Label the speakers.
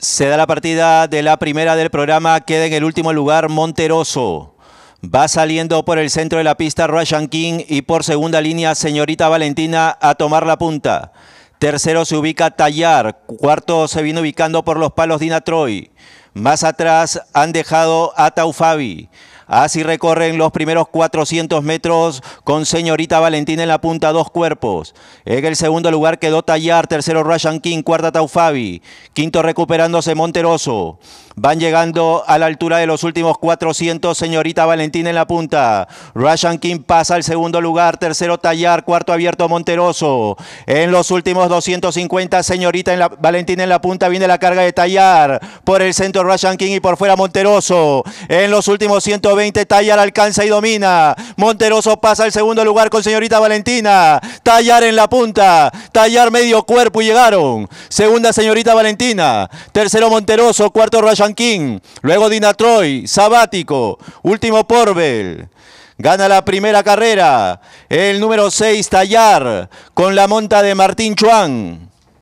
Speaker 1: Se da la partida de la primera del programa, queda en el último lugar Monteroso. Va saliendo por el centro de la pista Russian King y por segunda línea Señorita Valentina a tomar la punta. Tercero se ubica Tallar, cuarto se viene ubicando por los palos Dina Troy. Más atrás han dejado a Taufabi. Así recorren los primeros 400 metros con señorita Valentina en la punta, dos cuerpos. En el segundo lugar quedó Tallar, tercero Ryan King, cuarta Taufabi, quinto recuperándose Monteroso. Van llegando a la altura de los últimos 400, señorita Valentín en la punta. Ryan King pasa al segundo lugar, tercero Tallar, cuarto abierto Monteroso. En los últimos 250, señorita Valentín Valentina en la punta, viene la carga de Tallar. Por el centro Ryan King y por fuera Monteroso. En los últimos 120. 20 Tallar alcanza y domina. Monteroso pasa al segundo lugar con señorita Valentina. Tallar en la punta. Tallar medio cuerpo y llegaron. Segunda señorita Valentina. Tercero Monteroso. Cuarto Rayan King. Luego Dinatroy. Sabático. Último Porbel. Gana la primera carrera. El número 6 Tallar con la monta de Martín Chuan.